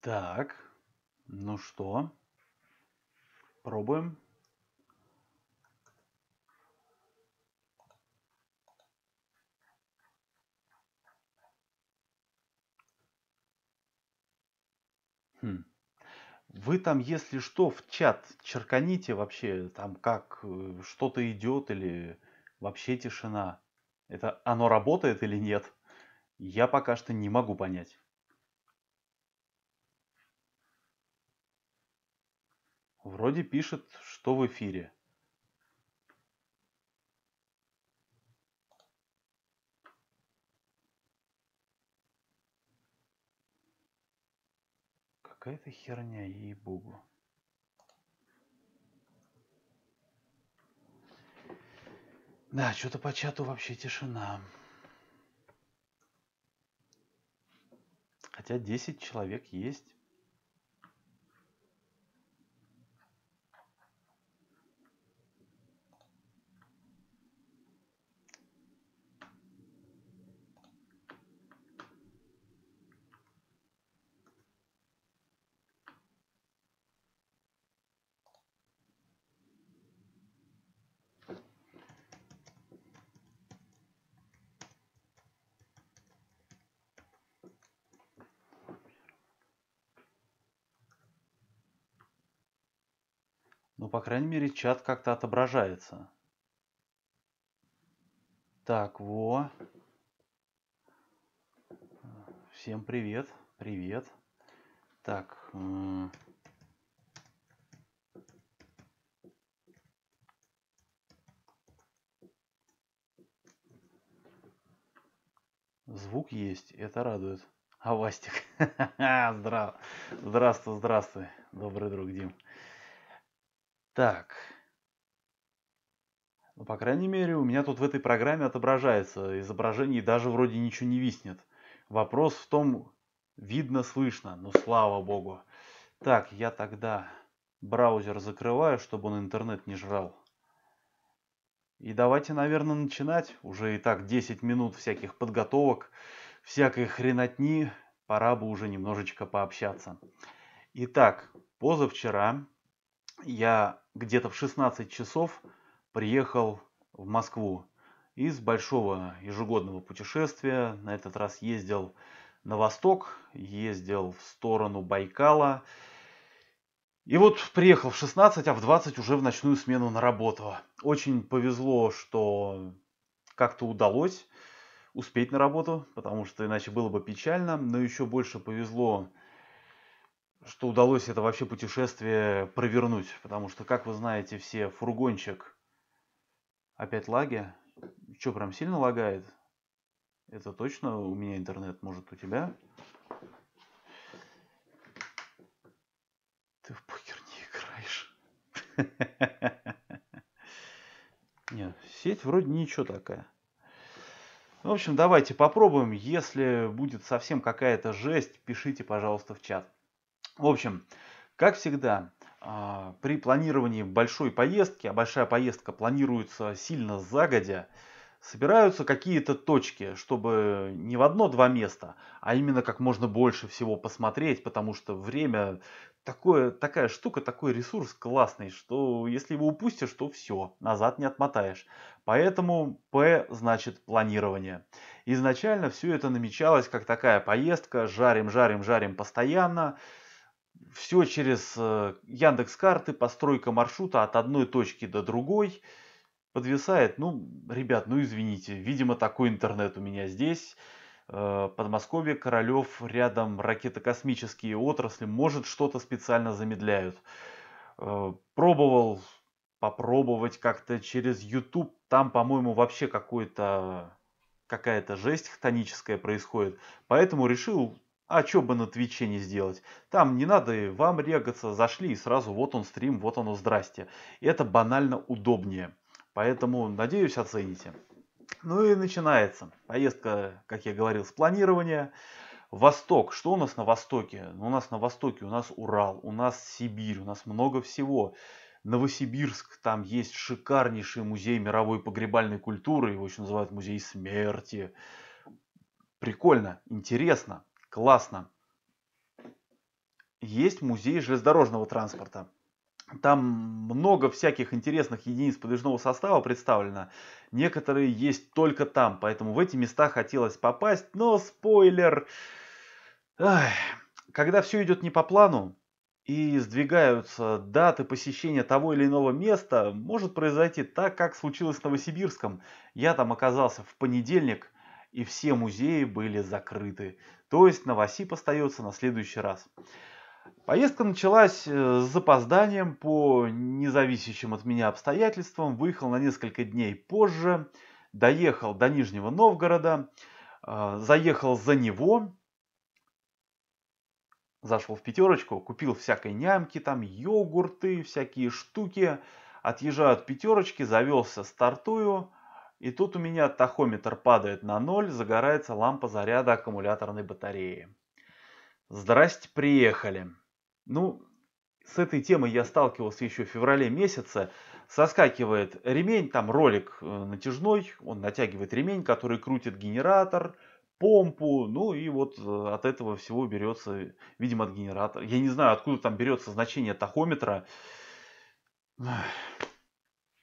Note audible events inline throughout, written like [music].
Так, ну что, пробуем. Хм. Вы там, если что, в чат черканите вообще, там как э, что-то идет или вообще тишина. Это оно работает или нет? Я пока что не могу понять. Вроде пишет, что в эфире. Какая-то херня, ей-богу. Да, что-то по чату вообще тишина. Хотя 10 человек есть. По крайней мере, чат как-то отображается. Так, во. Всем привет. Привет. Так. Звук есть, это радует. А Вастик. [laughs] здравствуй, здравствуй, добрый друг Дим. Так. Ну, по крайней мере, у меня тут в этой программе отображается изображение и даже вроде ничего не виснет. Вопрос в том, видно, слышно. Ну, слава богу. Так, я тогда браузер закрываю, чтобы он интернет не жрал. И давайте, наверное, начинать. Уже и так 10 минут всяких подготовок, всякой хренотни. Пора бы уже немножечко пообщаться. Итак, позавчера я где-то в 16 часов приехал в Москву из большого ежегодного путешествия. На этот раз ездил на восток, ездил в сторону Байкала. И вот приехал в 16, а в 20 уже в ночную смену на работу. Очень повезло, что как-то удалось успеть на работу, потому что иначе было бы печально. Но еще больше повезло, что удалось это вообще путешествие провернуть. Потому что, как вы знаете, все фургончик. Опять лаги. Что, прям сильно лагает? Это точно у меня интернет, может у тебя? Ты в покер не играешь. [laughs] Нет, сеть вроде ничего такая. В общем, давайте попробуем. Если будет совсем какая-то жесть, пишите, пожалуйста, в чат. В общем, как всегда, а, при планировании большой поездки, а большая поездка планируется сильно загодя, собираются какие-то точки, чтобы не в одно-два места, а именно как можно больше всего посмотреть, потому что время такое, такая штука, такой ресурс классный, что если его упустишь, то все, назад не отмотаешь. Поэтому П значит планирование. Изначально все это намечалось как такая поездка, жарим, жарим, жарим постоянно, все через э, Яндекс карты, постройка маршрута от одной точки до другой подвисает. Ну, ребят, ну извините, видимо, такой интернет у меня здесь. Э, Подмосковье, Королев, рядом ракетокосмические отрасли, может что-то специально замедляют. Э, пробовал попробовать как-то через YouTube, там, по-моему, вообще какой-то какая-то жесть хтоническая происходит. Поэтому решил а что бы на Твиче не сделать? Там не надо вам регаться, зашли и сразу вот он стрим, вот оно здрасте. Это банально удобнее. Поэтому, надеюсь, оцените. Ну и начинается. Поездка, как я говорил, с планирования. Восток. Что у нас на Востоке? Ну, у нас на Востоке, у нас Урал, у нас Сибирь, у нас много всего. Новосибирск, там есть шикарнейший музей мировой погребальной культуры, его еще называют музей смерти. Прикольно, интересно. Классно. Есть музей железнодорожного транспорта. Там много всяких интересных единиц подвижного состава представлено. Некоторые есть только там, поэтому в эти места хотелось попасть, но спойлер. Ах, когда все идет не по плану и сдвигаются даты посещения того или иного места, может произойти так, как случилось в Новосибирском. Я там оказался в понедельник, и все музеи были закрыты. То есть Новосиб остается на следующий раз. Поездка началась э, с запозданием по независящим от меня обстоятельствам. Выехал на несколько дней позже, доехал до Нижнего Новгорода, э, заехал за него, зашел в пятерочку, купил всякой нямки, там йогурты, всякие штуки. Отъезжаю от пятерочки, завелся, стартую. И тут у меня тахометр падает на ноль, загорается лампа заряда аккумуляторной батареи. Здрасте, приехали. Ну, с этой темой я сталкивался еще в феврале месяце. Соскакивает ремень, там ролик э, натяжной, он натягивает ремень, который крутит генератор, помпу, ну и вот э, от этого всего берется, видимо, от генератора. Я не знаю, откуда там берется значение тахометра.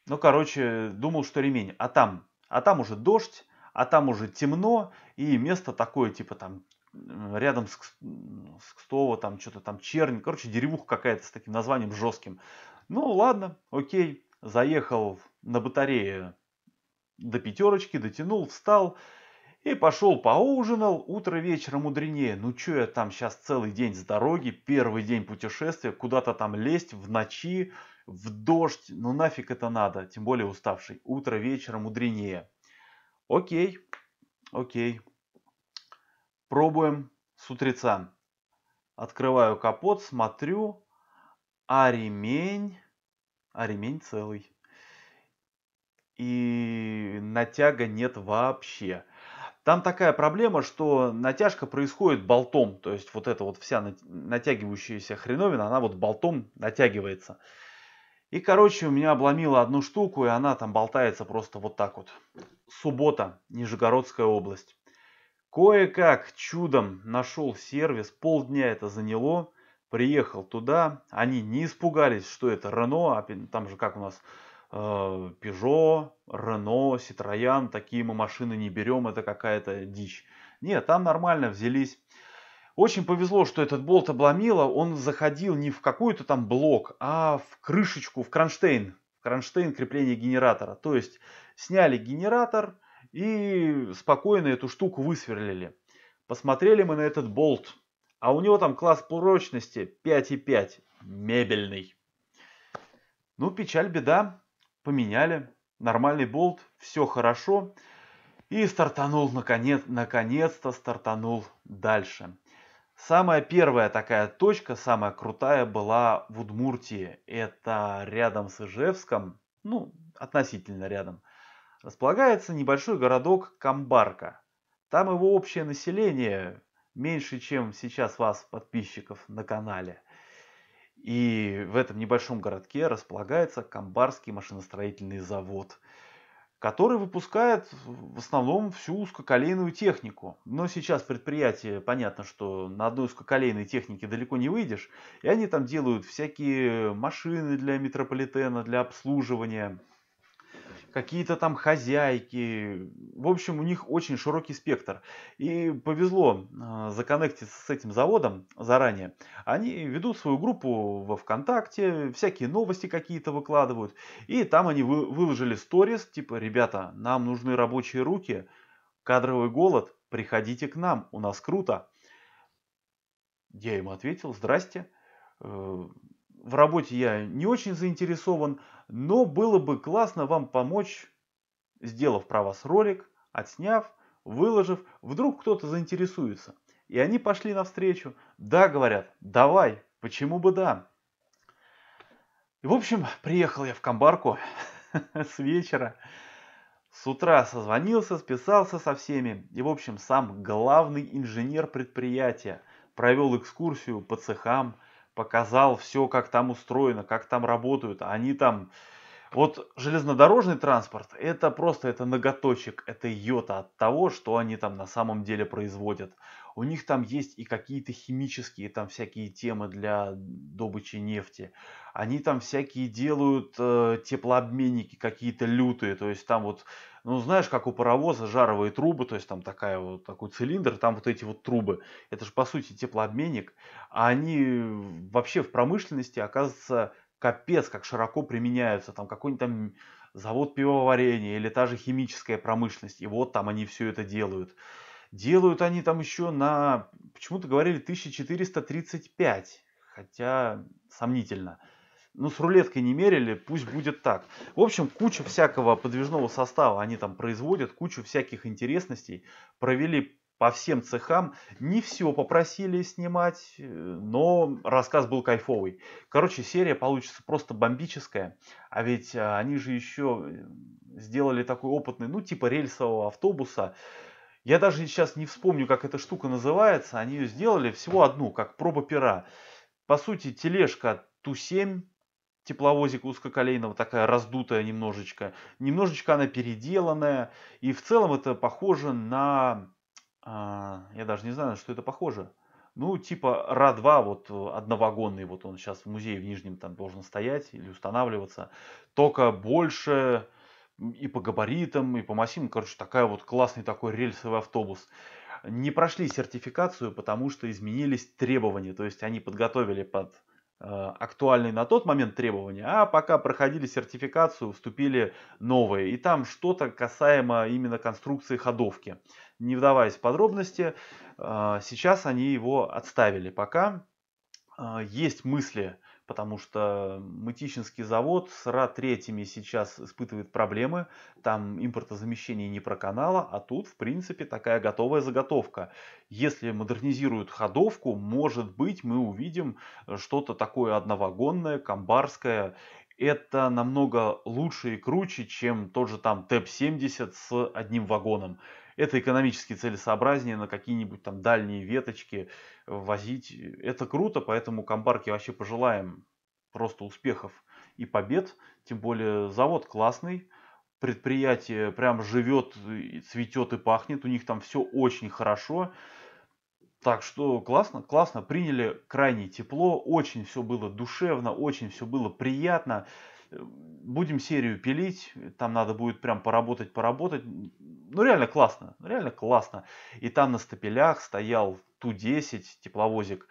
Ну, короче, думал, что ремень. А там а там уже дождь, а там уже темно, и место такое, типа там рядом с, с Кстово, там что-то там чернь, короче, деревуха какая-то с таким названием жестким. Ну ладно, окей, заехал на батарее до пятерочки, дотянул, встал и пошел поужинал, утро вечером мудренее. Ну что я там сейчас целый день с дороги, первый день путешествия, куда-то там лезть в ночи, в дождь, ну нафиг это надо, тем более уставший. Утро вечера мудренее. Окей, окей. Пробуем с утреца. Открываю капот, смотрю, а ремень, а ремень целый. И натяга нет вообще. Там такая проблема, что натяжка происходит болтом. То есть вот эта вот вся натягивающаяся хреновина, она вот болтом натягивается. И, короче, у меня обломила одну штуку, и она там болтается просто вот так вот. Суббота, Нижегородская область. Кое-как чудом нашел сервис, полдня это заняло. Приехал туда, они не испугались, что это Рено, а там же как у нас э, Пежо, Рено, Citroёn, такие мы машины не берем, это какая-то дичь. Нет, там нормально взялись. Очень повезло, что этот болт обломило, он заходил не в какую то там блок, а в крышечку, в кронштейн, в кронштейн крепления генератора. То есть сняли генератор и спокойно эту штуку высверлили. Посмотрели мы на этот болт, а у него там класс прочности 5,5, мебельный. Ну, печаль, беда, поменяли, нормальный болт, все хорошо. И стартанул, наконец, то наконец-то стартанул дальше. Самая первая такая точка, самая крутая была в Удмуртии. Это рядом с Ижевском, ну, относительно рядом, располагается небольшой городок Камбарка. Там его общее население меньше, чем сейчас вас, подписчиков, на канале. И в этом небольшом городке располагается Камбарский машиностроительный завод – который выпускает в основном всю узкоколейную технику. Но сейчас предприятие, понятно, что на одной узкоколейной технике далеко не выйдешь, и они там делают всякие машины для метрополитена, для обслуживания, какие-то там хозяйки. В общем, у них очень широкий спектр. И повезло а, законнектиться с этим заводом заранее. Они ведут свою группу во ВКонтакте, всякие новости какие-то выкладывают. И там они вы, выложили сторис, типа, ребята, нам нужны рабочие руки, кадровый голод, приходите к нам, у нас круто. Я им ответил, здрасте э, в работе я не очень заинтересован, но было бы классно вам помочь, сделав про вас ролик, отсняв, выложив, вдруг кто-то заинтересуется. И они пошли навстречу. Да, говорят, давай, почему бы да. И, в общем, приехал я в Камбарку [laughs] с вечера. С утра созвонился, списался со всеми. И, в общем, сам главный инженер предприятия провел экскурсию по цехам, показал все, как там устроено, как там работают. Они там вот железнодорожный транспорт, это просто, это ноготочек, это йота от того, что они там на самом деле производят. У них там есть и какие-то химические там всякие темы для добычи нефти. Они там всякие делают э, теплообменники какие-то лютые, то есть там вот, ну знаешь, как у паровоза жаровые трубы, то есть там такая вот такой цилиндр, там вот эти вот трубы. Это же по сути теплообменник, а они вообще в промышленности оказывается капец, как широко применяются, там какой-нибудь там завод пивоварения или та же химическая промышленность, и вот там они все это делают. Делают они там еще на, почему-то говорили, 1435, хотя сомнительно. Ну, с рулеткой не мерили, пусть будет так. В общем, куча всякого подвижного состава они там производят, кучу всяких интересностей. Провели по всем цехам. Не все попросили снимать, э, но рассказ был кайфовый. Короче, серия получится просто бомбическая. А ведь э, они же еще э, сделали такой опытный, ну, типа рельсового автобуса. Я даже сейчас не вспомню, как эта штука называется. Они ее сделали всего одну, как проба пера. По сути, тележка Ту-7, тепловозик узкоколейного, такая раздутая немножечко. Немножечко она переделанная. И в целом это похоже на а, я даже не знаю, на что это похоже. Ну, типа Ра-2, вот э, одновагонный, вот он сейчас в музее в Нижнем там должен стоять или устанавливаться. Только больше и по габаритам, и по массивам. Короче, такая вот классный такой рельсовый автобус. Не прошли сертификацию, потому что изменились требования. То есть они подготовили под э, актуальные на тот момент требования, а пока проходили сертификацию, вступили новые. И там что-то касаемо именно конструкции ходовки не вдаваясь в подробности, а, сейчас они его отставили пока. А, есть мысли, потому что мытищинский завод с РА-3 сейчас испытывает проблемы, там импортозамещение не про канала, а тут, в принципе, такая готовая заготовка. Если модернизируют ходовку, может быть, мы увидим э, что-то такое одновагонное, комбарское, это намного лучше и круче, чем тот же там ТЭП-70 с одним вагоном это экономически целесообразнее на какие-нибудь там дальние веточки возить. Это круто, поэтому компарке вообще пожелаем просто успехов и побед. Тем более завод классный, предприятие прям живет, цветет и пахнет, у них там все очень хорошо. Так что классно, классно, приняли крайне тепло, очень все было душевно, очень все было приятно. Будем серию пилить, там надо будет прям поработать, поработать. Ну реально классно, реально классно. И там на стапелях стоял Ту-10 тепловозик.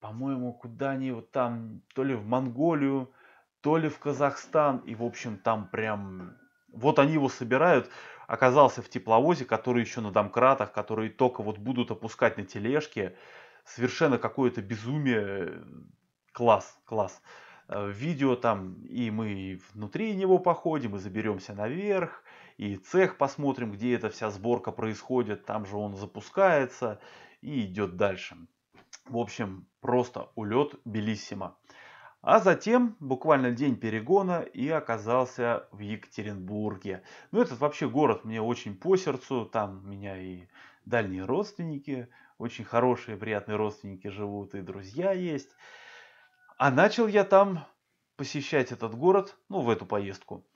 По-моему, куда они вот там, то ли в Монголию, то ли в Казахстан. И в общем там прям... Вот они его собирают оказался в тепловозе, который еще на домкратах, которые только вот будут опускать на тележке. Совершенно какое-то безумие. Класс, класс. Э, видео там, и мы внутри него походим, и заберемся наверх, и цех посмотрим, где эта вся сборка происходит, там же он запускается и идет дальше. В общем, просто улет Белиссимо. А затем, буквально день перегона, и оказался в Екатеринбурге. Ну, этот вообще город мне очень по сердцу. Там меня и дальние родственники, очень хорошие, приятные родственники живут, и друзья есть. А начал я там посещать этот город, ну, в эту поездку,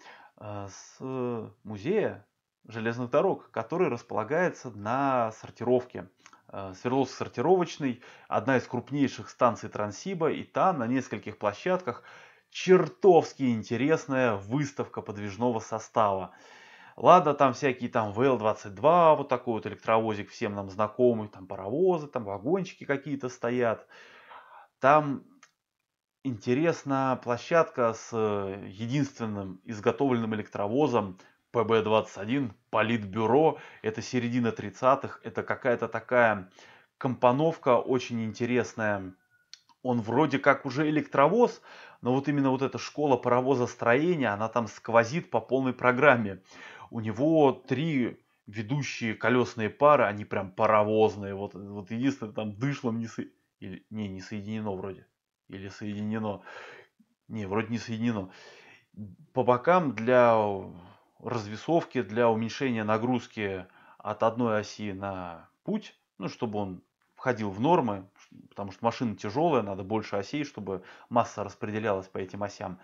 э, с э, музея железных дорог, который располагается на сортировке. Э, Свердловск сортировочный, одна из крупнейших станций Трансиба, и там на нескольких площадках чертовски интересная выставка подвижного состава. Лада, там всякие там ВЛ-22, вот такой вот электровозик всем нам знакомый, там паровозы, там вагончики какие-то стоят. Там интересна площадка с э, единственным изготовленным электровозом ПБ-21, Политбюро. Это середина 30-х, это какая-то такая компоновка очень интересная. Он вроде как уже электровоз, но вот именно вот эта школа паровозостроения, она там сквозит по полной программе. У него три ведущие колесные пары, они прям паровозные. Вот, вот единственное, там дышлом не, со... Или, не, не соединено вроде. Или соединено. Не, вроде не соединено. По бокам для развесовки, для уменьшения нагрузки от одной оси на путь, ну, чтобы он входил в нормы, потому что машина тяжелая, надо больше осей, чтобы масса распределялась по этим осям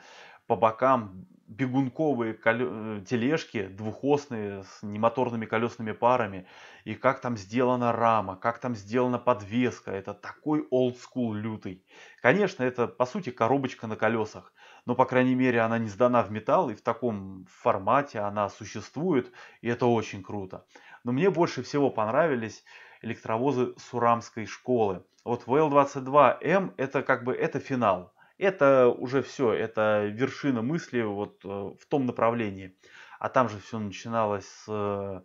по бокам бегунковые э, тележки двухосные с немоторными колесными парами. И как там сделана рама, как там сделана подвеска. Это такой олдскул лютый. Конечно, это по сути коробочка на колесах. Но, по крайней мере, она не сдана в металл, и в таком формате она существует, и это очень круто. Но мне больше всего понравились электровозы Сурамской школы. Вот ВЛ-22М это как бы это финал это уже все, это вершина мысли вот э, в том направлении. А там же все начиналось с,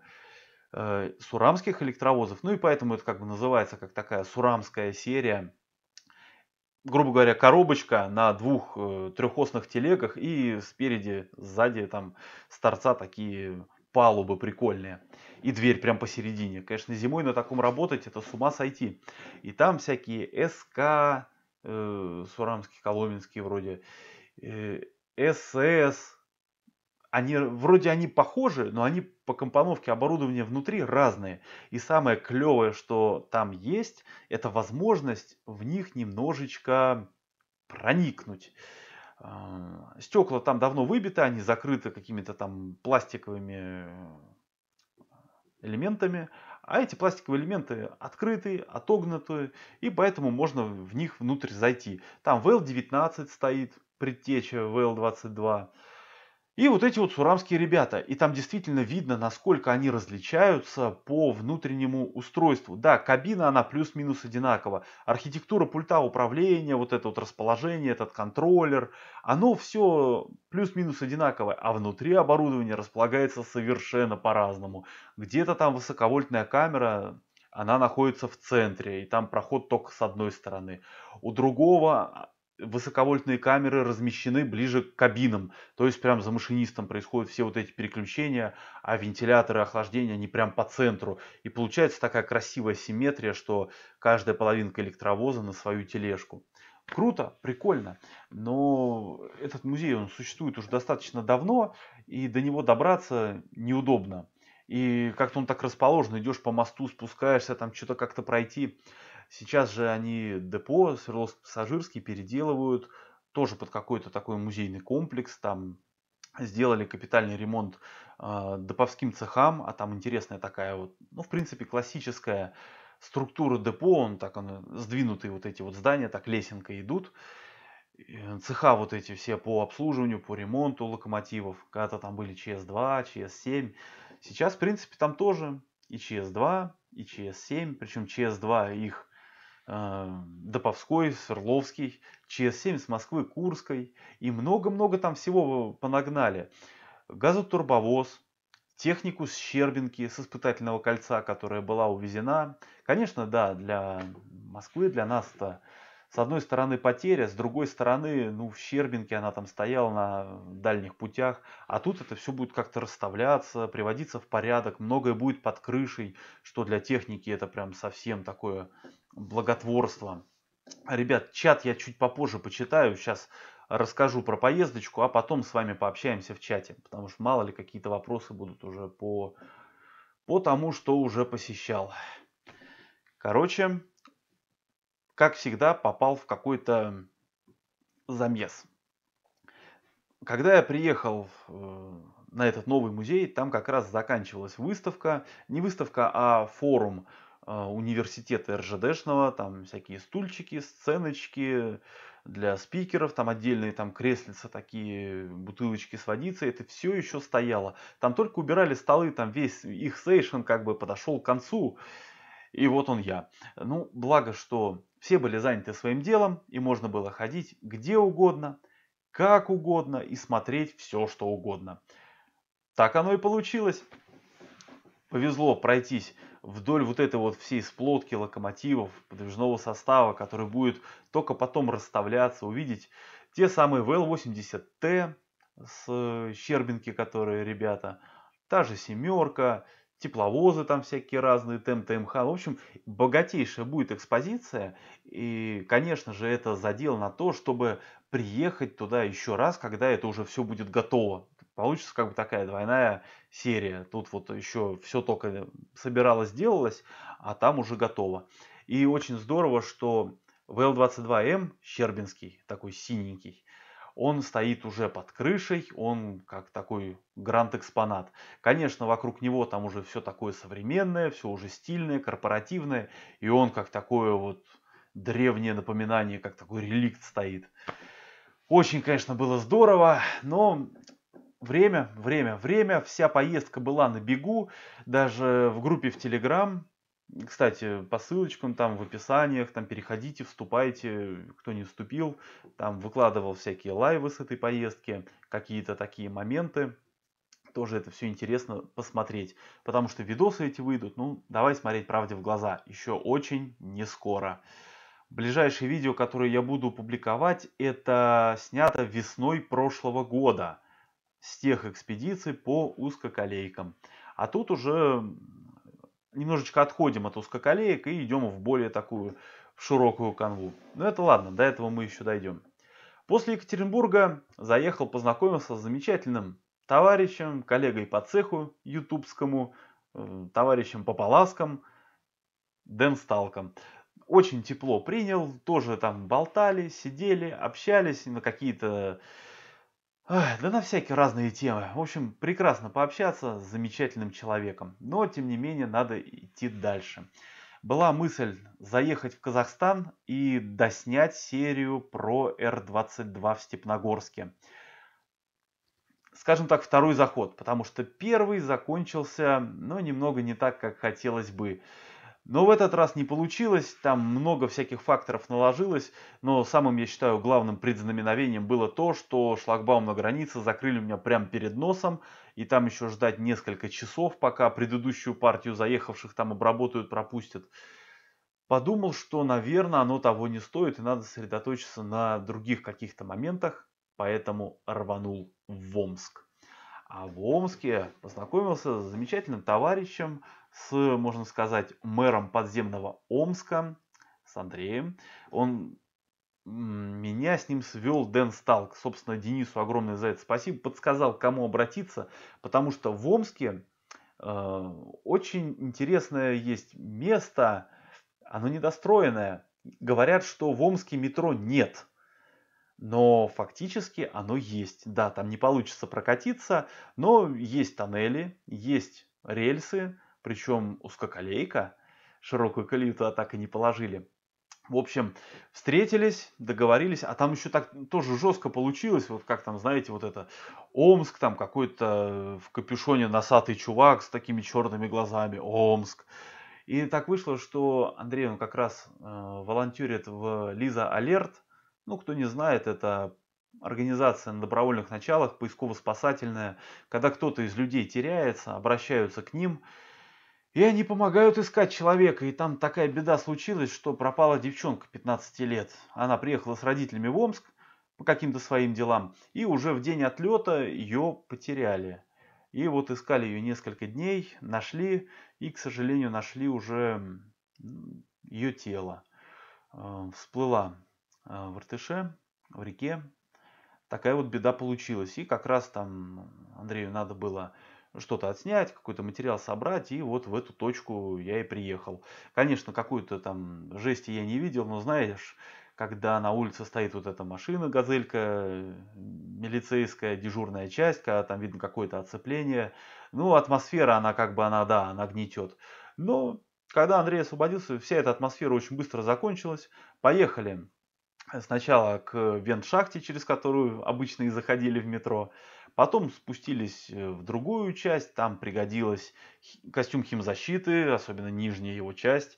э, с урамских электровозов, ну и поэтому это как бы называется как такая сурамская серия. Грубо говоря, коробочка на двух э, трехосных телегах и спереди, сзади там с торца такие палубы прикольные и дверь прям посередине. Конечно, зимой на таком работать это с ума сойти. И там всякие СК, э, Сурамский, Коломенский вроде, э, СС. Они, вроде они похожи, но они по компоновке оборудования внутри разные. И самое клевое, что там есть, это возможность в них немножечко проникнуть. А, стекла там давно выбиты, они закрыты какими-то там пластиковыми э, элементами. А эти пластиковые элементы открытые, отогнутые, и поэтому можно в них внутрь зайти. Там VL19 стоит, предтеча VL22. И вот эти вот сурамские ребята. И там действительно видно, насколько они различаются по внутреннему устройству. Да, кабина она плюс-минус одинакова. Архитектура пульта управления, вот это вот расположение, этот контроллер. Оно все плюс-минус одинаковое. А внутри оборудование располагается совершенно по-разному. Где-то там высоковольтная камера, она находится в центре, и там проход только с одной стороны. У другого высоковольтные камеры размещены ближе к кабинам, то есть прям за машинистом происходят все вот эти переключения, а вентиляторы охлаждения они прям по центру. И получается такая красивая симметрия, что каждая половинка электровоза на свою тележку. Круто, прикольно, но этот музей, он существует уже достаточно давно, и до него добраться неудобно. И как-то он так расположен, идешь по мосту, спускаешься, там что-то как-то пройти. Сейчас же они депо Свердловск Пассажирский переделывают тоже под какой-то такой музейный комплекс, там сделали капитальный ремонт э, деповским цехам, а там интересная такая вот, ну, в принципе, классическая структура депо, он так, он, сдвинутые вот эти вот здания, так лесенка идут, э, цеха вот эти все по обслуживанию, по ремонту локомотивов, когда-то там были ЧС-2, ЧС-7, сейчас, в принципе, там тоже и ЧС-2, и ЧС-7, причем ЧС-2 их а, Доповской, Свердловский, ЧС-7 с Москвы, Курской. И много-много там всего понагнали. Газотурбовоз, технику с Щербинки, с испытательного кольца, которая была увезена. Конечно, да, для Москвы, для нас это с одной стороны потеря, с другой стороны, ну, в Щербинке она там стояла на дальних путях, а тут это все будет как-то расставляться, приводиться в порядок, многое будет под крышей, что для техники это прям совсем такое благотворство, Ребят, чат я чуть попозже почитаю, сейчас расскажу про поездочку, а потом с вами пообщаемся в чате, потому что мало ли какие-то вопросы будут уже по, по тому, что уже посещал. Короче, как всегда, попал в какой-то замес. Когда я приехал э, на этот новый музей, там как раз заканчивалась выставка, не выставка, а форум а, университета РЖДшного, там всякие стульчики, сценочки для спикеров, там отдельные там креслица, такие бутылочки с водицей, это все еще стояло. Там только убирали столы, там весь их сейшн как бы подошел к концу, и вот он я. Ну, благо, что все были заняты своим делом, и можно было ходить где угодно, как угодно, и смотреть все, что угодно. Так оно и получилось повезло пройтись вдоль вот этой вот всей сплотки локомотивов, подвижного состава, который будет только потом расставляться, увидеть те самые вл 80 т с э, Щербинки, которые ребята, та же семерка, тепловозы там всякие разные, темп ТМХ. В общем, богатейшая будет экспозиция. И, конечно же, это задел на то, чтобы приехать туда еще раз, когда это уже все будет готово получится как бы такая двойная серия. Тут вот еще все только собиралось, делалось, а там уже готово. И очень здорово, что VL22M, Щербинский, такой синенький, он стоит уже под крышей, он как такой грант-экспонат. Конечно, вокруг него там уже все такое современное, все уже стильное, корпоративное, и он как такое вот древнее напоминание, как такой реликт стоит. Очень, конечно, было здорово, но Время, время, время. Вся поездка была на бегу. Даже в группе в Телеграм. Кстати, по ссылочкам там в описаниях, там переходите, вступайте, кто не вступил. Там выкладывал всякие лайвы с этой поездки, какие-то такие моменты. Тоже это все интересно посмотреть, потому что видосы эти выйдут, ну, давай смотреть правде в глаза, еще очень не скоро. Ближайшее видео, которое я буду публиковать, это снято весной прошлого года – с тех экспедиций по узкоколейкам. А тут уже немножечко отходим от узкоколеек и идем в более такую широкую канву. Но ну, это ладно, до этого мы еще дойдем. После Екатеринбурга заехал познакомился с замечательным товарищем, коллегой по цеху ютубскому, э, товарищем по поласкам Дэн Сталком. Очень тепло принял, тоже там болтали, сидели, общались на какие-то да на всякие разные темы. В общем, прекрасно пообщаться с замечательным человеком. Но, тем не менее, надо идти дальше. Была мысль заехать в Казахстан и доснять серию про r 22 в Степногорске. Скажем так, второй заход, потому что первый закончился, но ну, немного не так, как хотелось бы. Но в этот раз не получилось, там много всяких факторов наложилось, но самым, я считаю, главным предзнаменовением было то, что шлагбаум на границе закрыли у меня прямо перед носом, и там еще ждать несколько часов, пока предыдущую партию заехавших там обработают, пропустят. Подумал, что, наверное, оно того не стоит, и надо сосредоточиться на других каких-то моментах, поэтому рванул в Омск. А в Омске познакомился с замечательным товарищем, с, можно сказать, мэром подземного Омска, с Андреем. Он меня с ним свел Дэн Сталк. Собственно, Денису огромное за это спасибо. Подсказал, кому обратиться, потому что в Омске э, очень интересное есть место, оно недостроенное. Говорят, что в Омске метро нет. Но фактически оно есть. Да, там не получится прокатиться, но есть тоннели, есть рельсы, причем узкоколейка, широкую колею туда так и не положили. В общем, встретились, договорились, а там еще так тоже жестко получилось, вот как там, знаете, вот это Омск, там какой-то в капюшоне носатый чувак с такими черными глазами, Омск. И так вышло, что Андрей, он как раз э, волонтерит в Лиза Алерт. Ну, кто не знает, это организация на добровольных началах, поисково-спасательная. Когда кто-то из людей теряется, обращаются к ним – и они помогают искать человека, и там такая беда случилась, что пропала девчонка 15 лет. Она приехала с родителями в Омск по каким-то своим делам, и уже в день отлета ее потеряли. И вот искали ее несколько дней, нашли, и, к сожалению, нашли уже ее тело. Э, всплыла э, в Артыше, в реке. Такая вот беда получилась. И как раз там Андрею надо было что-то отснять, какой-то материал собрать, и вот в эту точку я и приехал. Конечно, какую-то там жести я не видел, но знаешь, когда на улице стоит вот эта машина, газелька, милицейская, дежурная часть, когда а там видно какое-то оцепление, ну, атмосфера, она как бы, она, да, она гнетет. Но когда Андрей освободился, вся эта атмосфера очень быстро закончилась. Поехали сначала к вент-шахте, через которую обычно и заходили в метро, Потом спустились э, в другую часть, там пригодилась костюм химзащиты, особенно нижняя его часть.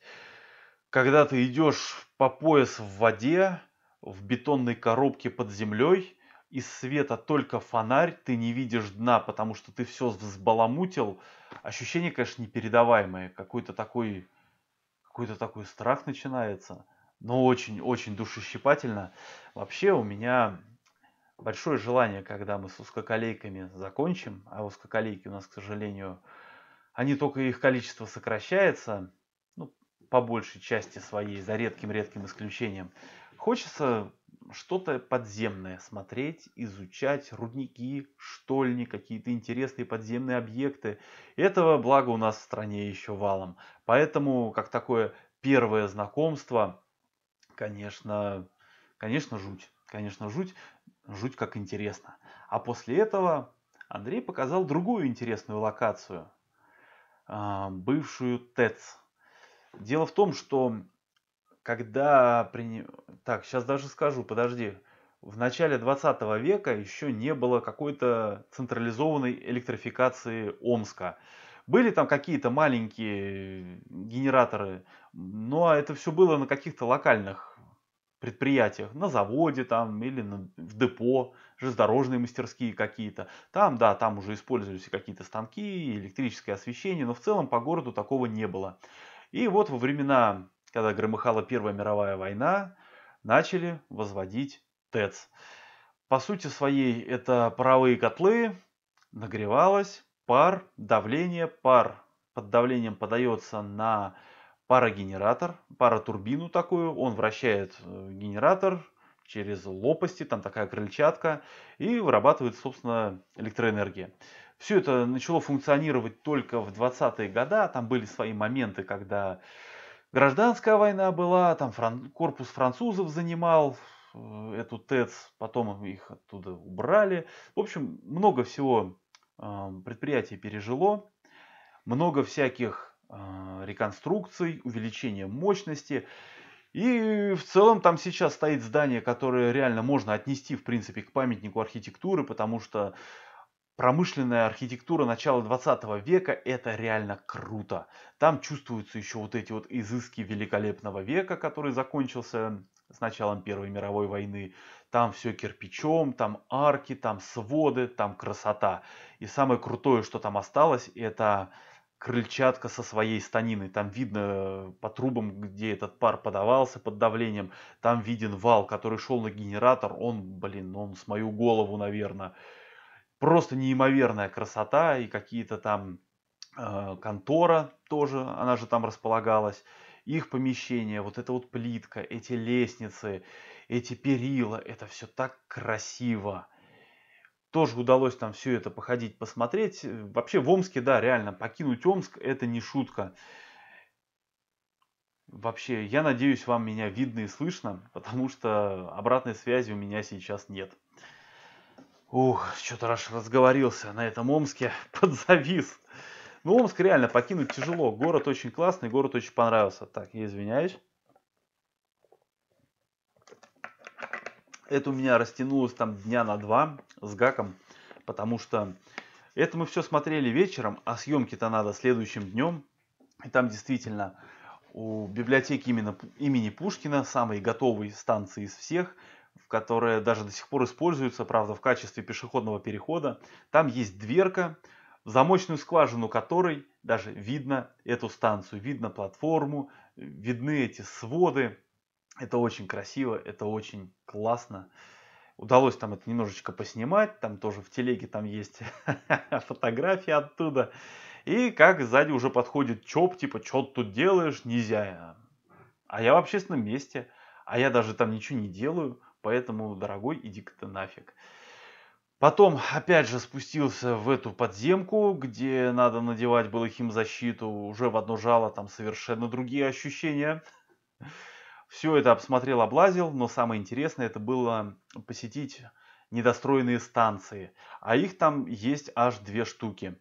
Когда ты идешь по пояс в воде, в бетонной коробке под землей, из света только фонарь, ты не видишь дна, потому что ты все взбаламутил. Ощущение, конечно, непередаваемое. Какой-то такой, какой-то такой страх начинается но ну, очень-очень душещипательно. Вообще у меня большое желание, когда мы с узкоколейками закончим, а узкоколейки у нас, к сожалению, они только их количество сокращается, ну, по большей части своей, за редким-редким исключением. Хочется что-то подземное смотреть, изучать, рудники, штольни, какие-то интересные подземные объекты. Этого, благо, у нас в стране еще валом. Поэтому, как такое первое знакомство – конечно, конечно, жуть. Конечно, жуть. Жуть как интересно. А после этого Андрей показал другую интересную локацию, а, бывшую ТЭЦ. Дело в том, что когда... Так, сейчас даже скажу, подожди. В начале 20 века еще не было какой-то централизованной электрификации Омска. Были там какие-то маленькие генераторы, но ну, а это все было на каких-то локальных предприятиях, на заводе там или на, в депо, железнодорожные мастерские какие-то. Там, да, там уже использовались какие-то станки, электрическое освещение, но в целом по городу такого не было. И вот во времена, когда громыхала Первая мировая война, начали возводить ТЭЦ. По сути своей это паровые котлы, нагревалось, пар, давление, пар под давлением подается на парогенератор, паратурбину такую, он вращает э, генератор через лопасти, там такая крыльчатка, и вырабатывает, собственно, электроэнергия. Все это начало функционировать только в 20-е годы, там были свои моменты, когда гражданская война была, там фран... корпус французов занимал э, эту ТЭЦ, потом их оттуда убрали. В общем, много всего э, предприятие пережило, много всяких а, реконструкций, увеличения мощности. И в целом там сейчас стоит здание, которое реально можно отнести, в принципе, к памятнику архитектуры, потому что промышленная архитектура начала 20 века это реально круто. Там чувствуются еще вот эти вот изыски великолепного века, который закончился с началом Первой мировой войны. Там все кирпичом, там арки, там своды, там красота. И самое крутое, что там осталось, это крыльчатка со своей станиной. Там видно по трубам, где этот пар подавался под давлением. Там виден вал, который шел на генератор. Он, блин, он с мою голову, наверное. Просто неимоверная красота и какие-то там э, контора тоже, она же там располагалась. Их помещение, вот эта вот плитка, эти лестницы, эти перила, это все так красиво. Тоже удалось там все это походить, посмотреть. Э, вообще в Омске, да, реально, покинуть Омск это не шутка. Вообще, я надеюсь, вам меня видно и слышно, [laughs] потому что обратной связи у меня сейчас нет. Ух, что-то раз разговорился на этом Омске, [laughs] подзавис. Ну, Омск реально покинуть тяжело. Город очень классный, город очень понравился. Так, я извиняюсь. Это у меня растянулось там дня на два с гаком, потому что это мы все смотрели вечером, а съемки-то надо следующим днем. И там действительно у библиотеки именно имени Пушкина, самой готовой станции из всех, которая даже до сих пор используется, правда, в качестве пешеходного перехода. Там есть дверка, в замочную скважину которой даже видно эту станцию, видно платформу, видны эти своды. Это очень красиво, это очень классно. Удалось там это немножечко поснимать, там тоже в телеге там есть [laughs] фотографии оттуда. И как сзади уже подходит ЧОП, типа, что ты тут делаешь, нельзя. А я в общественном месте, а я даже там ничего не делаю, поэтому, дорогой, иди-ка ты нафиг. Потом, опять же, спустился в эту подземку, где надо надевать было химзащиту. Уже в одно жало там совершенно другие ощущения. Все это обсмотрел, облазил, но самое интересное это было посетить недостроенные станции. А их там есть аж две штуки.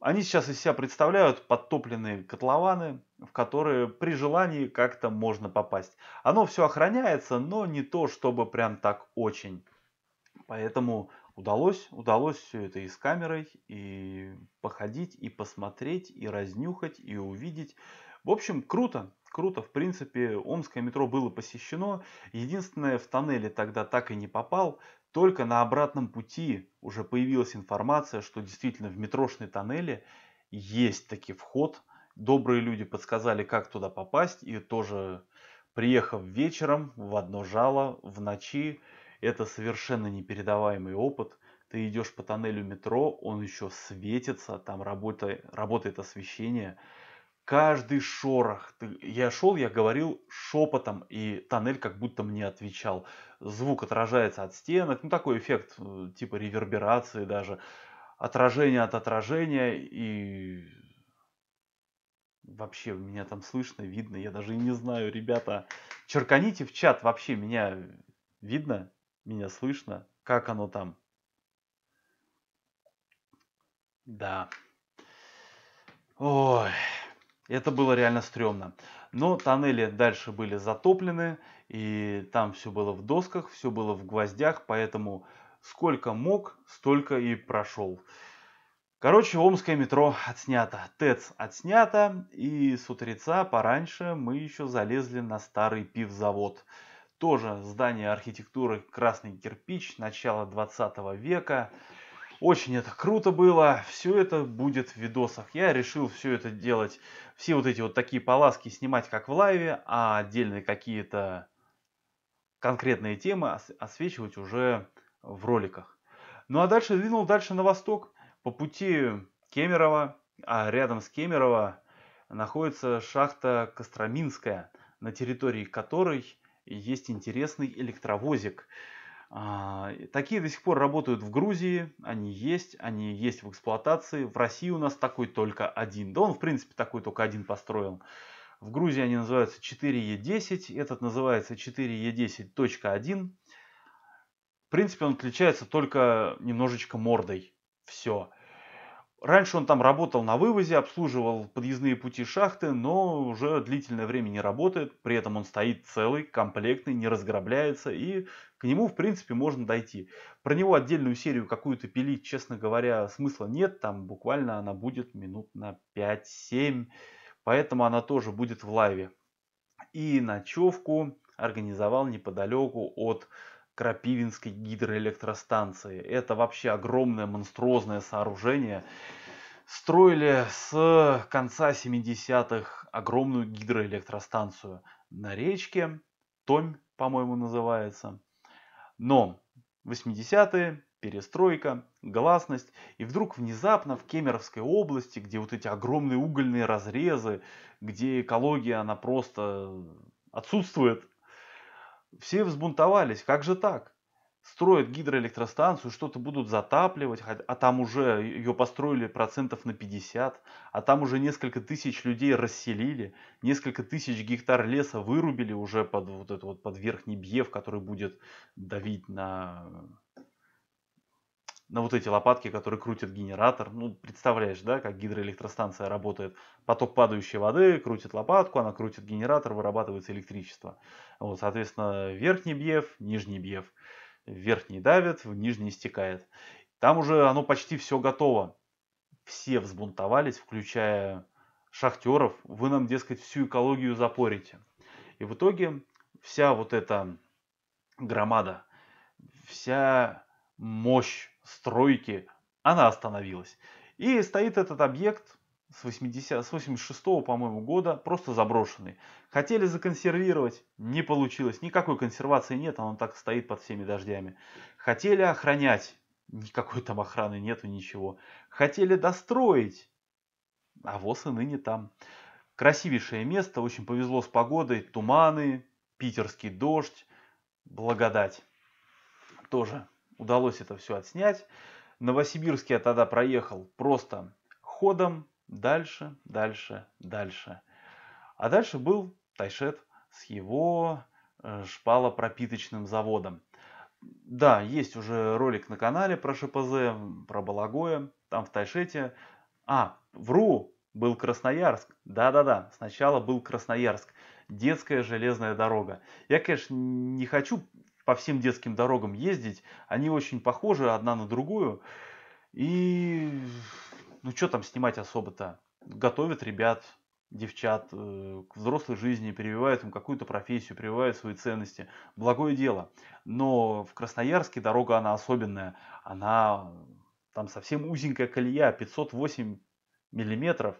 Они сейчас из себя представляют подтопленные котлованы, в которые при желании как-то можно попасть. Оно все охраняется, но не то, чтобы прям так очень. Поэтому удалось, удалось все это и с камерой, и походить, и посмотреть, и разнюхать, и увидеть. В общем, круто. Круто, в принципе, Омское метро было посещено. Единственное, в тоннеле тогда так и не попал. Только на обратном пути уже появилась информация, что действительно в метрошной тоннеле есть таки вход. Добрые люди подсказали, как туда попасть. И тоже, приехав вечером в одно жало, в ночи, это совершенно непередаваемый опыт. Ты идешь по тоннелю метро, он еще светится, там работа, работает освещение каждый шорох. Я шел, я говорил шепотом, и тоннель как будто мне отвечал. Звук отражается от стенок, ну такой эффект э, типа реверберации даже. Отражение от отражения и вообще меня там слышно, видно, я даже не знаю, ребята. Черканите в чат, вообще меня видно, меня слышно, как оно там. Да. Ой. Это было реально стрёмно. Но тоннели дальше были затоплены, и там все было в досках, все было в гвоздях, поэтому сколько мог, столько и прошел. Короче, Омское метро отснято, ТЭЦ отснято, и с утреца пораньше мы еще залезли на старый пивзавод. Тоже здание архитектуры красный кирпич, начало 20 века. Очень это круто было. Все это будет в видосах. Я решил все это делать, все вот эти вот такие поласки снимать как в лайве, а отдельные какие-то конкретные темы освечивать уже в роликах. Ну а дальше двинул дальше на восток. По пути Кемерово, а рядом с Кемерово находится шахта Костроминская, на территории которой есть интересный электровозик – а, такие до сих пор работают в Грузии, они есть, они есть в эксплуатации. В России у нас такой только один. Да он, в принципе, такой только один построен. В Грузии они называются 4E10, этот называется 4E10.1. В принципе, он отличается только немножечко мордой. Все. Раньше он там работал на вывозе, обслуживал подъездные пути шахты, но уже длительное время не работает. При этом он стоит целый, комплектный, не разграбляется и к нему, в принципе, можно дойти. Про него отдельную серию какую-то пилить, честно говоря, смысла нет. Там буквально она будет минут на 5-7, поэтому она тоже будет в лайве. И ночевку организовал неподалеку от Крапивинской гидроэлектростанции. Это вообще огромное монструозное сооружение. Строили с конца 70-х огромную гидроэлектростанцию на речке. Томь, по-моему, называется. Но 80-е, перестройка, гласность. И вдруг внезапно в Кемеровской области, где вот эти огромные угольные разрезы, где экология, она просто отсутствует, все взбунтовались, как же так? Строят гидроэлектростанцию, что-то будут затапливать, а там уже ее построили процентов на 50, а там уже несколько тысяч людей расселили, несколько тысяч гектар леса вырубили уже под вот этот вот под верхний бьев, который будет давить на на вот эти лопатки, которые крутят генератор. Ну, представляешь, да, как гидроэлектростанция работает. Поток падающей воды крутит лопатку, она крутит генератор, вырабатывается электричество. Вот, соответственно, верхний бьев, нижний бьев. Верхний давит, в нижний стекает. Там уже оно почти все готово. Все взбунтовались, включая шахтеров. Вы нам, дескать, всю экологию запорите. И в итоге вся вот эта громада, вся мощь стройки. Она остановилась. И стоит этот объект с, 80, с 86 по-моему, года, просто заброшенный. Хотели законсервировать, не получилось. Никакой консервации нет, а он так стоит под всеми дождями. Хотели охранять, никакой там охраны нету, ничего. Хотели достроить, а ВОЗ и ныне там. Красивейшее место, очень повезло с погодой, туманы, питерский дождь, благодать. Тоже удалось это все отснять. Новосибирск я тогда проехал просто ходом, дальше, дальше, дальше. А дальше был Тайшет с его э, шпалопропиточным заводом. Да, есть уже ролик на канале про ШПЗ, про Балагоя, там в Тайшете. А, вру, был Красноярск. Да-да-да, сначала был Красноярск. Детская железная дорога. Я, конечно, не хочу по всем детским дорогам ездить. Они очень похожи одна на другую. И ну что там снимать особо-то? Готовят ребят, девчат э, к взрослой жизни, прививают им какую-то профессию, прививают свои ценности. Благое дело. Но в Красноярске дорога, она особенная. Она э, там совсем узенькая колея, 508 миллиметров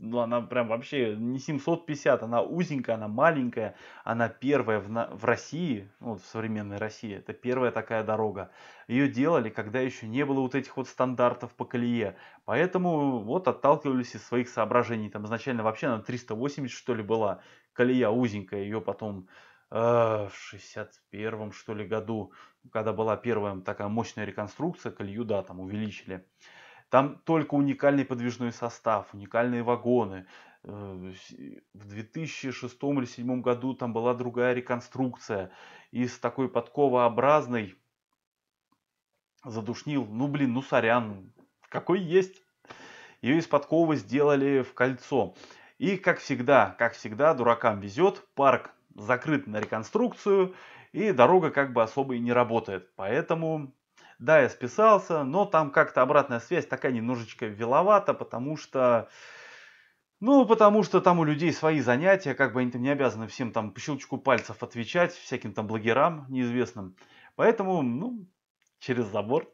ну, она прям вообще не 750, она узенькая, она маленькая, она первая в, на, в России, ну, вот в современной России, это первая такая дорога. Ее делали, когда еще не было вот этих вот стандартов по колее, поэтому вот отталкивались из своих соображений. Там изначально вообще она 380 что ли была, колея узенькая, ее потом э, в 61 что ли году, когда была первая такая мощная реконструкция, колею, да, там увеличили. Там только уникальный подвижной состав, уникальные вагоны. Э, в 2006 или 2007 году там была другая реконструкция. Из такой подковообразной задушнил. Ну блин, ну сорян, какой есть. Ее из подковы сделали в кольцо. И как всегда, как всегда, дуракам везет. Парк закрыт на реконструкцию и дорога как бы особо и не работает. Поэтому да, я списался, но там как-то обратная связь такая немножечко веловата, потому что... Ну, потому что там у людей свои занятия, как бы они там не обязаны всем там по щелчку пальцев отвечать, всяким там блогерам неизвестным. Поэтому, ну, через забор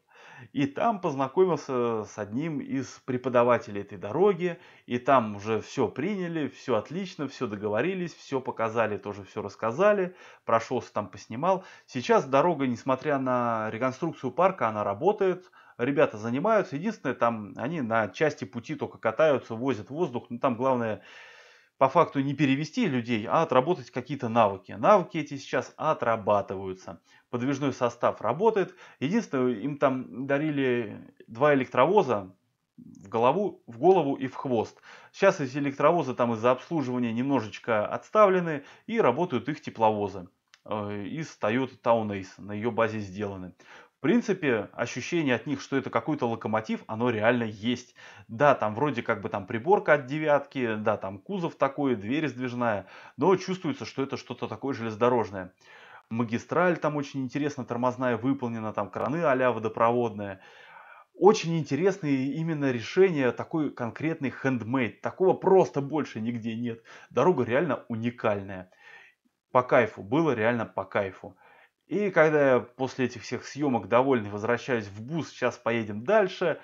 и там познакомился с одним из преподавателей этой дороги, и там уже все приняли, все отлично, все договорились, все показали, тоже все рассказали, прошелся там, поснимал. Сейчас дорога, несмотря на реконструкцию парка, она работает, ребята занимаются, единственное, там они на части пути только катаются, возят воздух, но ну, там главное по факту не перевести людей, а отработать какие-то навыки. Навыки эти сейчас отрабатываются. Подвижной состав работает. Единственное, им там дарили два электровоза в голову, в голову и в хвост. Сейчас эти электровозы там из-за обслуживания немножечко отставлены и работают их тепловозы э, из Toyota Town Ace, на ее базе сделаны. В принципе, ощущение от них, что это какой-то локомотив, оно реально есть. Да, там вроде как бы там приборка от девятки, да, там кузов такой, дверь сдвижная, но чувствуется, что это что-то такое железнодорожное. Магистраль там очень интересно тормозная выполнена, там краны а водопроводная. Очень интересные именно решение, такой конкретный хендмейд. Такого просто больше нигде нет. Дорога реально уникальная. По кайфу, было реально по кайфу. И когда я после этих всех съемок довольный возвращаюсь в бус, сейчас поедем дальше,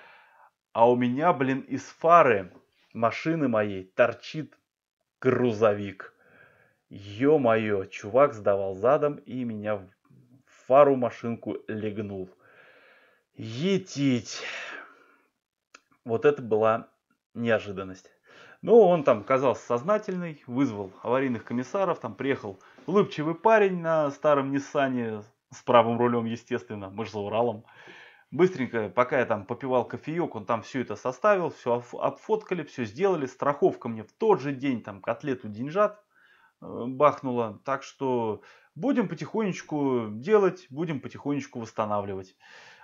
а у меня, блин, из фары машины моей торчит грузовик. Ё-моё, чувак сдавал задом и меня в фару машинку легнул. Етить. Вот это была неожиданность. Но ну, он там казался сознательный, вызвал аварийных комиссаров, там приехал улыбчивый парень на старом Ниссане с правым рулем, естественно, мы же за Уралом. Быстренько, пока я там попивал кофеек, он там все это составил, все обфоткали, все сделали. Страховка мне в тот же день там котлету деньжат э, бахнула. Так что будем потихонечку делать, будем потихонечку восстанавливать.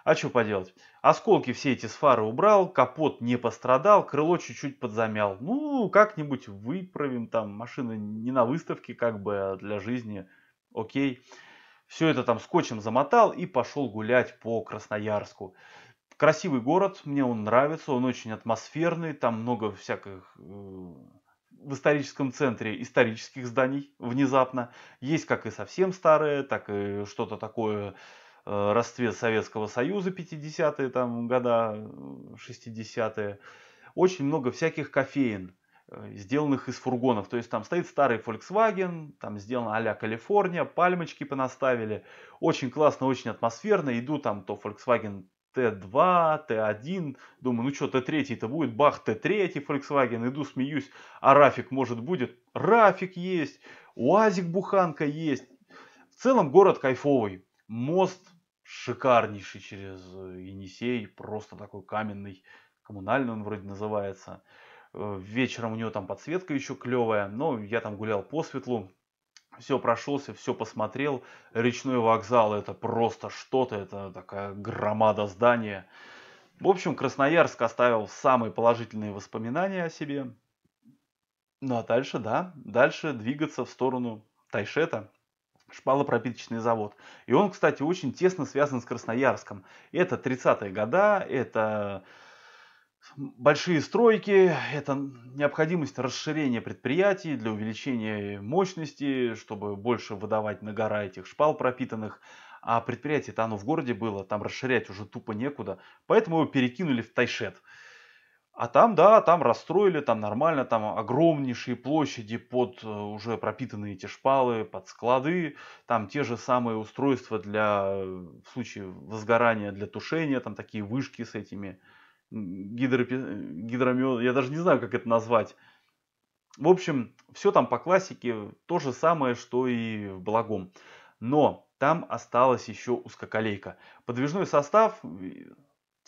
А что поделать? Осколки все эти с фары убрал, капот не пострадал, крыло чуть-чуть подзамял. Ну, как-нибудь выправим там. Машина не на выставке, как бы, а для жизни. Окей. Все это там скотчем замотал и пошел гулять по Красноярску. Красивый город, мне он нравится, он очень атмосферный, там много всяких э, в историческом центре исторических зданий внезапно. Есть как и совсем старые, так и что-то такое Э, расцвет Советского Союза 50-е там года, 60-е. Э, очень много всяких кофеин, э, сделанных из фургонов. То есть там стоит старый Volkswagen, там сделан а-ля Калифорния, пальмочки понаставили. Очень классно, очень атмосферно. Иду там то Volkswagen Т2, Т1. Думаю, ну что, Т3-то будет, бах, Т3 Volkswagen. Иду, смеюсь, а Рафик может будет? Рафик есть, УАЗик Буханка есть. В целом город кайфовый, Мост шикарнейший через э, Енисей, просто такой каменный, коммунальный он вроде называется. Э, вечером у него там подсветка еще клевая, но я там гулял по светлу, все прошелся, все посмотрел. Речной вокзал это просто что-то, это такая громада здания. В общем, Красноярск оставил самые положительные воспоминания о себе. Ну а дальше, да, дальше двигаться в сторону Тайшета шпалопропиточный завод. И он, кстати, очень тесно связан с Красноярском. Это 30-е года, это большие стройки, это необходимость расширения предприятий для увеличения мощности, чтобы больше выдавать на гора этих шпал пропитанных. А предприятие-то оно в городе было, там расширять уже тупо некуда. Поэтому его перекинули в Тайшет. А там, да, там расстроили, там нормально, там огромнейшие площади под э, уже пропитанные эти шпалы, под склады, там те же самые устройства для, э, в случае возгорания, для тушения, там такие вышки с этими гидропи... Э, гидромет, я даже не знаю, как это назвать. В общем, все там по классике то же самое, что и в Благом. Но там осталась еще узкоколейка. Подвижной состав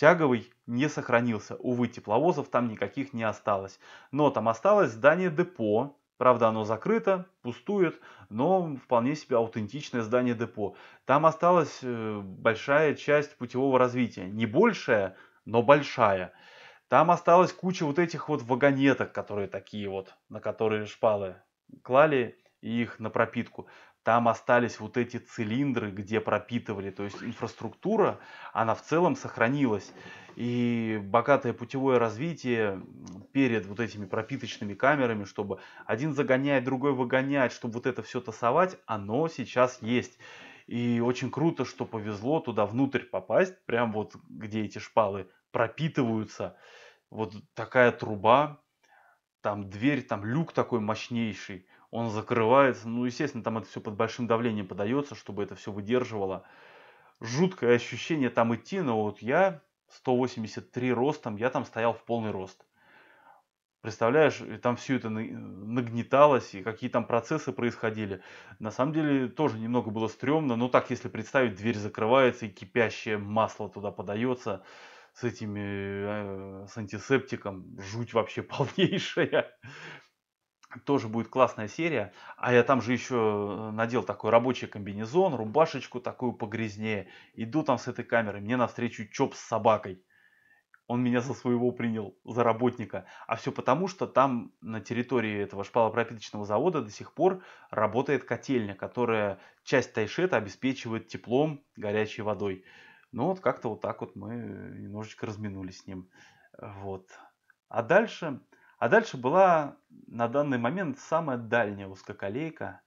тяговый не сохранился. Увы, тепловозов там никаких не осталось. Но там осталось здание депо. Правда, оно закрыто, пустует, но вполне себе аутентичное здание депо. Там осталась э, большая часть путевого развития. Не большая, но большая. Там осталась куча вот этих вот вагонеток, которые такие вот, на которые шпалы клали и их на пропитку там остались вот эти цилиндры, где пропитывали, то есть инфраструктура, она в целом сохранилась. И богатое путевое развитие перед вот этими пропиточными камерами, чтобы один загоняет, другой выгоняет, чтобы вот это все тасовать, оно сейчас есть. И очень круто, что повезло туда внутрь попасть, прям вот где эти шпалы пропитываются. Вот такая труба, там дверь, там люк такой мощнейший он закрывается. Ну, естественно, там это все под большим давлением подается, чтобы это все выдерживало. Жуткое ощущение там идти, но вот я 183 ростом, я там стоял в полный рост. Представляешь, там все это э, нагнеталось, и какие там процессы происходили. На самом деле тоже немного было стрёмно, но так если представить, дверь закрывается, и кипящее масло туда подается с этими, э, с антисептиком. Жуть вообще [laughs] полнейшая тоже будет классная серия. А я там же еще э, надел такой рабочий комбинезон, рубашечку такую погрязнее. Иду там с этой камерой, мне навстречу Чоп с собакой. Он меня за своего принял, за работника. А все потому, что там на территории этого шпалопропиточного завода до сих пор работает котельня, которая часть тайшета обеспечивает теплом, горячей водой. Ну вот как-то вот так вот мы немножечко разминулись с ним. Вот. А дальше а дальше была на данный момент самая дальняя узкоколейка,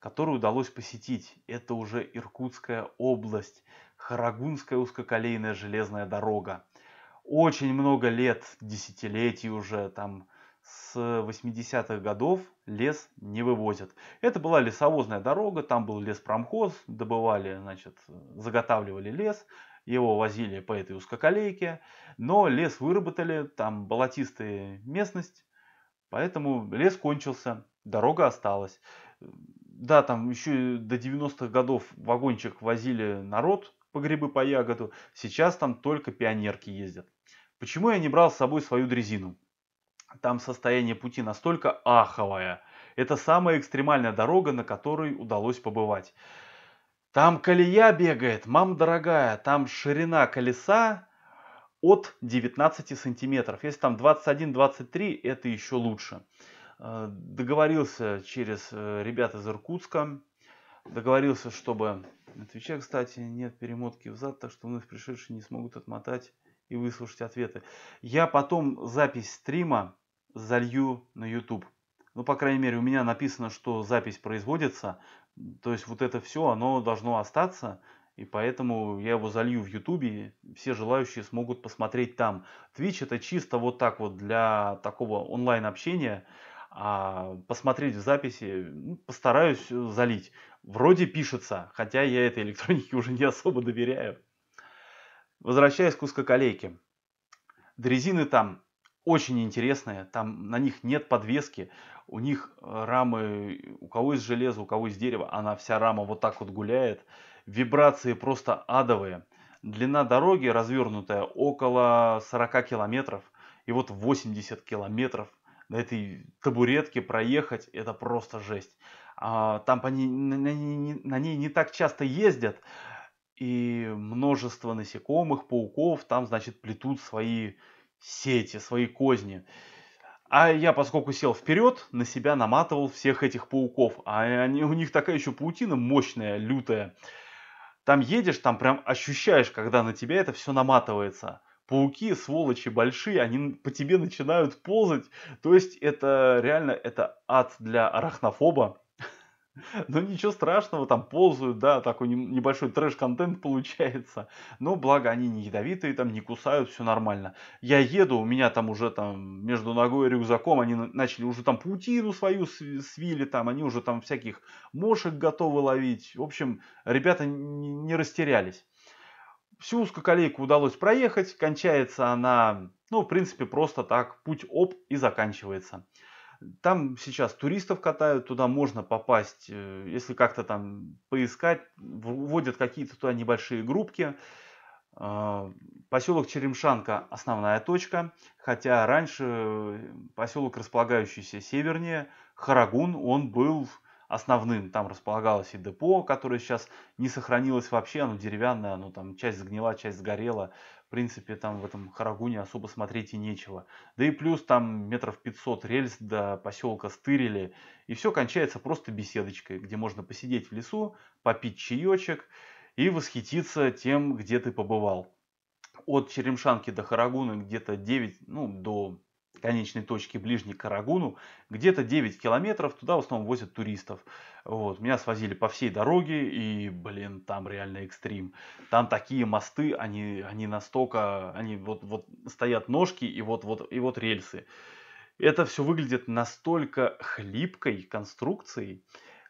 которую удалось посетить. Это уже Иркутская область, Харагунская узкоколейная железная дорога. Очень много лет, десятилетий уже там с 80-х годов лес не вывозят. Это была лесовозная дорога, там был леспромхоз, добывали, значит, заготавливали лес, его возили по этой узкоколейке, но лес выработали, там болотистая местность, поэтому лес кончился, дорога осталась. Да, там еще до 90-х годов вагончик возили народ по грибы, по ягоду, сейчас там только пионерки ездят. Почему я не брал с собой свою дрезину? Там состояние пути настолько аховое. Это самая экстремальная дорога, на которой удалось побывать. Там колея бегает, мам дорогая, там ширина колеса от 19 сантиметров. Если там 21-23, это еще лучше. Э, договорился через э, ребят из Иркутска, договорился, чтобы... Отвечаю, кстати, нет перемотки взад, так что вновь пришедшие не смогут отмотать и выслушать ответы. Я потом запись стрима залью на YouTube. Ну, по крайней мере, у меня написано, что запись производится. То есть вот это все, оно должно остаться, и поэтому я его залью в Ютубе, все желающие смогут посмотреть там. Twitch это чисто вот так вот для такого онлайн общения, а посмотреть в записи ну, постараюсь залить. Вроде пишется, хотя я этой электронике [laughs] уже не особо доверяю. Возвращаясь к узкоколейке. Дрезины там очень интересные, там на них нет подвески, у них э, рамы, у кого из железа, у кого из дерева, она вся рама вот так вот гуляет, вибрации просто адовые, длина дороги развернутая около 40 километров, и вот 80 километров на этой табуретке проехать, это просто жесть. А, там по ней, на, на, на ней не так часто ездят, и множество насекомых, пауков там, значит, плетут свои все эти свои козни. А я, поскольку сел вперед, на себя наматывал всех этих пауков. А они, у них такая еще паутина мощная, лютая. Там едешь, там прям ощущаешь, когда на тебя это все наматывается. Пауки, сволочи большие, они по тебе начинают ползать. То есть это реально, это ад для арахнофоба. [laughs] Но ну, ничего страшного, там ползают, да, такой небольшой трэш-контент получается. Но благо они не ядовитые, там не кусают, все нормально. Я еду, у меня там уже там между ногой и рюкзаком, они начали уже там паутину свою свили, там они уже там всяких мошек готовы ловить. В общем, ребята не растерялись. Всю узкоколейку удалось проехать, кончается она, ну, в принципе, просто так, путь об и заканчивается. Там сейчас туристов катают, туда можно попасть, э, если как-то там поискать. Вводят какие-то туда небольшие группки. А, поселок Черемшанка – основная точка, хотя раньше поселок, располагающийся севернее, Харагун, он был основным. Там располагалось и депо, которое сейчас не сохранилось вообще, оно деревянное, оно там часть сгнила, часть сгорела в принципе, там в этом Харагуне особо смотреть и нечего. Да и плюс там метров 500 рельс до поселка стырили, и все кончается просто беседочкой, где можно посидеть в лесу, попить чаечек и восхититься тем, где ты побывал. От Черемшанки до Харагуна где-то 9, ну, до конечной точки ближней к Карагуну, где-то 9 километров, туда в основном возят туристов. Вот, меня свозили по всей дороге, и, блин, там реально экстрим. Там такие мосты, они, они настолько, они вот, вот стоят ножки и вот, вот, и вот рельсы. Это все выглядит настолько хлипкой конструкцией,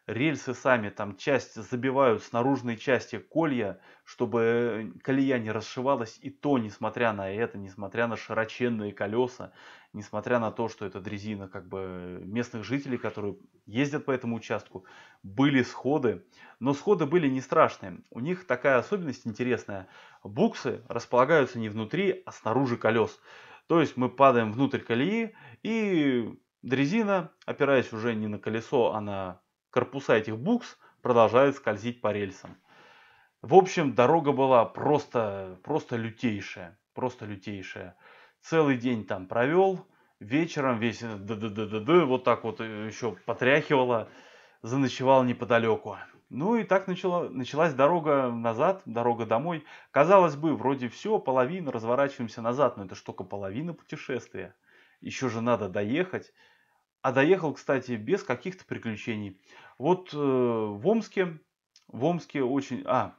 рельсы сами, там часть забивают с наружной части колья, чтобы э, колея не расшивалась, и то, несмотря на это, несмотря на широченные колеса, несмотря на то, что это дрезина как бы местных жителей, которые ездят по этому участку, были сходы, но сходы были не страшные. У них такая особенность интересная, буксы располагаются не внутри, а снаружи колес. То есть мы падаем внутрь колеи, и дрезина, опираясь уже не на колесо, а на Корпуса этих букс продолжают скользить по рельсам. В общем, дорога была просто, просто лютейшая. Просто лютейшая. Целый день там провел. Вечером весь д д д д д вот так вот э, еще потряхивало. Заночевал неподалеку. Ну и так начала, началась дорога назад, дорога домой. Казалось бы, вроде все, половина, разворачиваемся назад. Но это ж только половина путешествия. Еще же надо доехать. А доехал, кстати, без каких-то приключений. Вот э, в Омске, в Омске очень... А,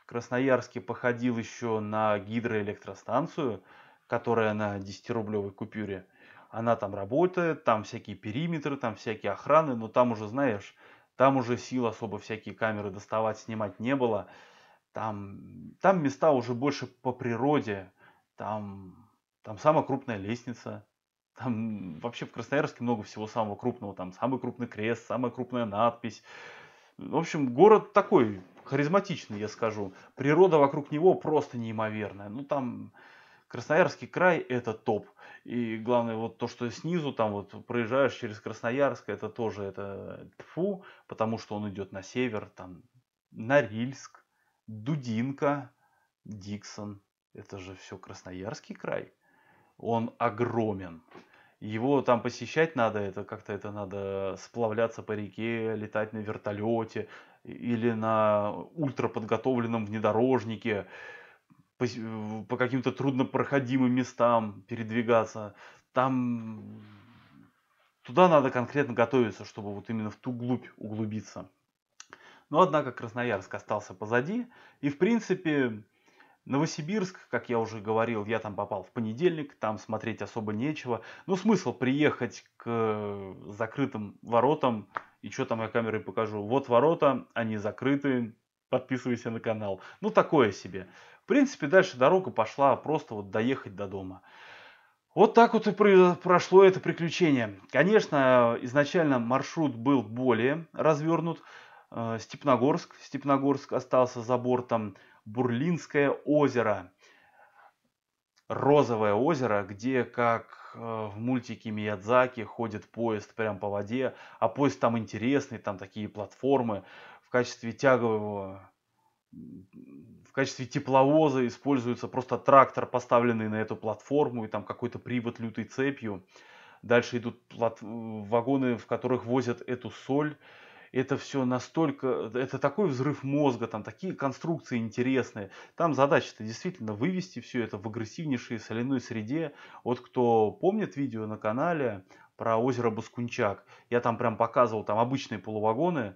в Красноярске походил еще на гидроэлектростанцию, которая на 10-рублевой купюре. Она там работает, там всякие периметры, там всякие охраны, но там уже, знаешь, там уже сил особо всякие камеры доставать, снимать не было. Там, там места уже больше по природе, там, там самая крупная лестница, там вообще в Красноярске много всего самого крупного. Там самый крупный крест, самая крупная надпись. В общем, город такой харизматичный, я скажу. Природа вокруг него просто неимоверная. Ну, там Красноярский край – это топ. И главное, вот то, что снизу, там вот проезжаешь через Красноярск, это тоже это тфу, потому что он идет на север, там Норильск, Дудинка, Диксон. Это же все Красноярский край он огромен. Его там посещать надо, это как-то это надо сплавляться по реке, летать на вертолете или на ультраподготовленном внедорожнике, по, по каким-то труднопроходимым местам передвигаться. Там туда надо конкретно готовиться, чтобы вот именно в ту глубь углубиться. Но однако Красноярск остался позади, и в принципе Новосибирск, как я уже говорил, я там попал в понедельник, там смотреть особо нечего. Но ну, смысл приехать к закрытым воротам, и что там я камерой покажу? Вот ворота, они закрыты, подписывайся на канал. Ну, такое себе. В принципе, дальше дорога пошла просто вот доехать до дома. Вот так вот и прошло это приключение. Конечно, изначально маршрут был более развернут. Э, Степногорск. Степногорск остался за бортом. Бурлинское озеро. Розовое озеро, где, как э, в мультике Миядзаки, ходит поезд прямо по воде, а поезд там интересный, там такие платформы в качестве тягового в качестве тепловоза используется просто трактор, поставленный на эту платформу, и там какой-то привод лютой цепью. Дальше идут вагоны, в которых возят эту соль это все настолько, это такой взрыв мозга, там такие конструкции интересные. Там задача-то действительно вывести все это в агрессивнейшей соляной среде. Вот кто помнит видео на канале про озеро Баскунчак, я там прям показывал там обычные полувагоны,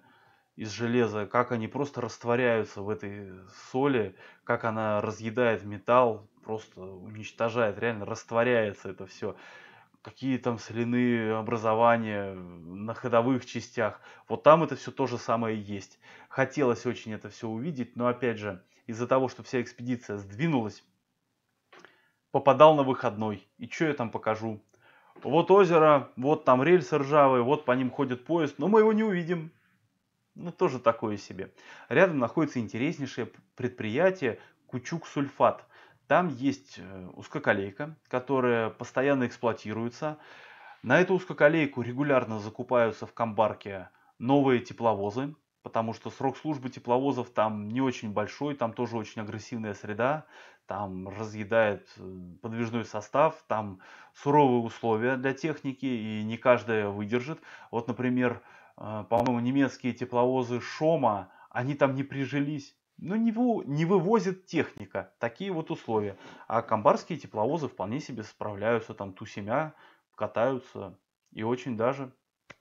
из железа, как они просто растворяются в этой соли, как она разъедает металл, просто уничтожает, реально растворяется это все какие там соляные образования э, на ходовых частях. Вот там это все то же самое есть. Хотелось очень это все увидеть, но опять же, из-за того, что вся экспедиция сдвинулась, попадал на выходной. И что я там покажу? Вот озеро, вот там рельсы ржавые, вот по ним ходит поезд, но мы его не увидим. Ну, тоже такое себе. Рядом находится интереснейшее предприятие Кучук-Сульфат – там есть э, узкоколейка, которая постоянно эксплуатируется. На эту узкоколейку регулярно закупаются в комбарке новые тепловозы, потому что срок службы тепловозов там не очень большой, там тоже очень агрессивная среда, там разъедает э, подвижной состав, там суровые условия для техники, и не каждая выдержит. Вот, например, э, по-моему, немецкие тепловозы Шома, они там не прижились, ну, не, вы, не вывозит техника. Такие вот условия. А камбарские тепловозы вполне себе справляются, там ту семя катаются. И очень даже,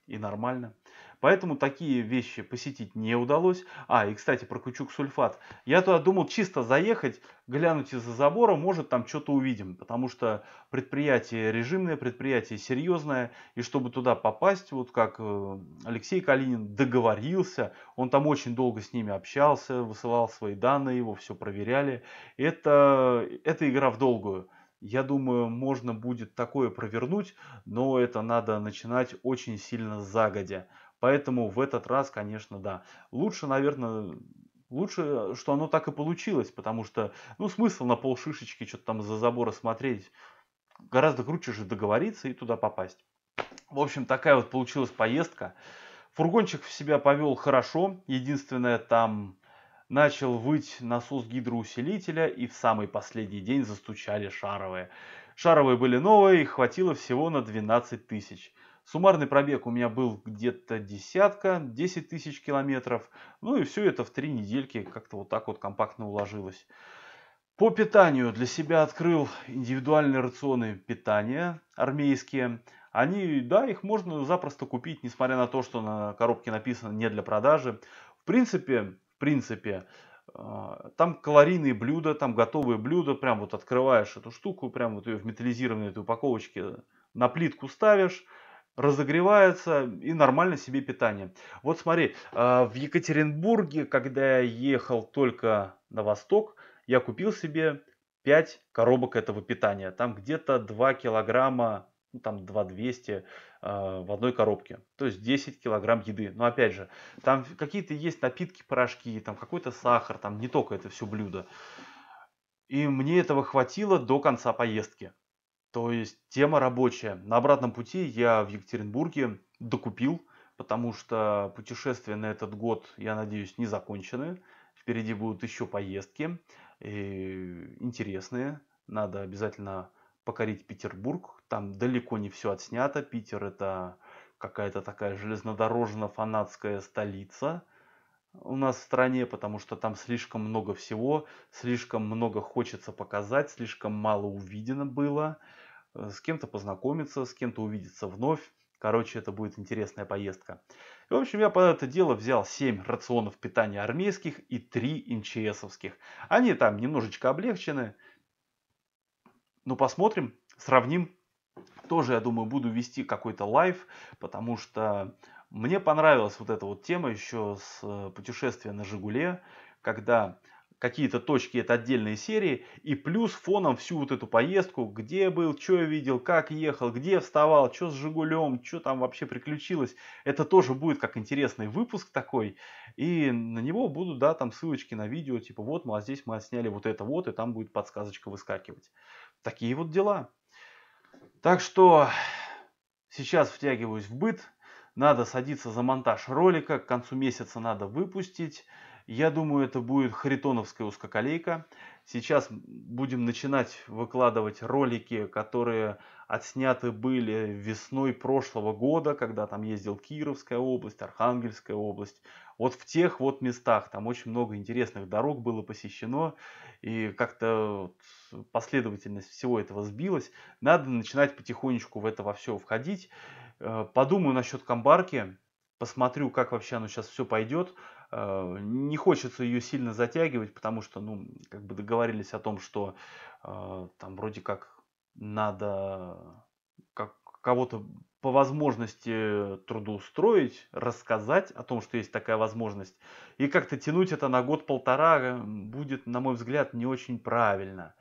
и нормально. Поэтому такие вещи посетить не удалось. А, и, кстати, про кучук-сульфат. Я туда думал чисто заехать, глянуть из-за забора, может, там что-то увидим. Потому что предприятие режимное, предприятие серьезное. И чтобы туда попасть, вот как э, Алексей Калинин договорился, он там очень долго с ними общался, высылал свои данные, его все проверяли. Это, это игра в долгую. Я думаю, можно будет такое провернуть, но это надо начинать очень сильно загодя. Поэтому в этот раз, конечно, да. Лучше, наверное, лучше, что оно так и получилось, потому что, ну, смысл на пол шишечки что-то там за забора смотреть. Гораздо круче же договориться и туда попасть. В общем, такая вот получилась поездка. Фургончик в себя повел хорошо. Единственное, там начал выть насос гидроусилителя, и в самый последний день застучали шаровые. Шаровые были новые, их хватило всего на 12 тысяч. Суммарный пробег у меня был где-то десятка, 10 тысяч километров. Ну и все это в три недельки как-то вот так вот компактно уложилось. По питанию для себя открыл индивидуальные рационы питания армейские. Они, да, их можно запросто купить, несмотря на то, что на коробке написано не для продажи. В принципе, в принципе, э, там калорийные блюда, там готовые блюда, прям вот открываешь эту штуку, прям вот ее в металлизированной этой упаковочке на плитку ставишь, разогревается и нормально себе питание. Вот смотри, э, в Екатеринбурге, когда я ехал только на восток, я купил себе 5 коробок этого питания. Там где-то 2 килограмма, ну, там 2200 э, в одной коробке. То есть 10 килограмм еды. Но опять же, там какие-то есть напитки, порошки, там какой-то сахар, там не только это все блюдо. И мне этого хватило до конца поездки. То есть тема рабочая. На обратном пути я в Екатеринбурге докупил, потому что путешествия на этот год, я надеюсь, не закончены. Впереди будут еще поездки и э, интересные. Надо обязательно покорить Петербург. Там далеко не все отснято. Питер это какая-то такая железнодорожно-фанатская столица – у нас в стране, потому что там слишком много всего, слишком много хочется показать, слишком мало увидено было. Э, с кем-то познакомиться, с кем-то увидеться вновь. Короче, это будет интересная поездка. И, в общем, я под это дело взял 7 рационов питания армейских и 3 МЧСовских. Они там немножечко облегчены. Ну, посмотрим, сравним. Тоже, я думаю, буду вести какой-то лайв, потому что мне понравилась вот эта вот тема еще с э, путешествия на Жигуле, когда какие-то точки это отдельные серии, и плюс фоном всю вот эту поездку, где был, что я видел, как ехал, где вставал, что с Жигулем, что там вообще приключилось. Это тоже будет как интересный выпуск такой, и на него будут, да, там ссылочки на видео, типа вот, мы, а здесь мы отсняли вот это вот, и там будет подсказочка выскакивать. Такие вот дела. Так что сейчас втягиваюсь в быт, надо садиться за монтаж ролика, к концу месяца надо выпустить. Я думаю, это будет харитоновская узкоколейка. Сейчас будем начинать выкладывать ролики, которые отсняты были весной прошлого года, когда там ездил Кировская область, Архангельская область. Вот в тех вот местах там очень много интересных дорог было посещено, и как-то последовательность всего этого сбилась. Надо начинать потихонечку в это во все входить. Э, подумаю насчет комбарки, посмотрю, как вообще оно сейчас все пойдет. Э, не хочется ее сильно затягивать, потому что, ну, как бы договорились о том, что э, там вроде как надо как кого-то по возможности трудоустроить, рассказать о том, что есть такая возможность. И как-то тянуть это на год-полтора будет, на мой взгляд, не очень правильно.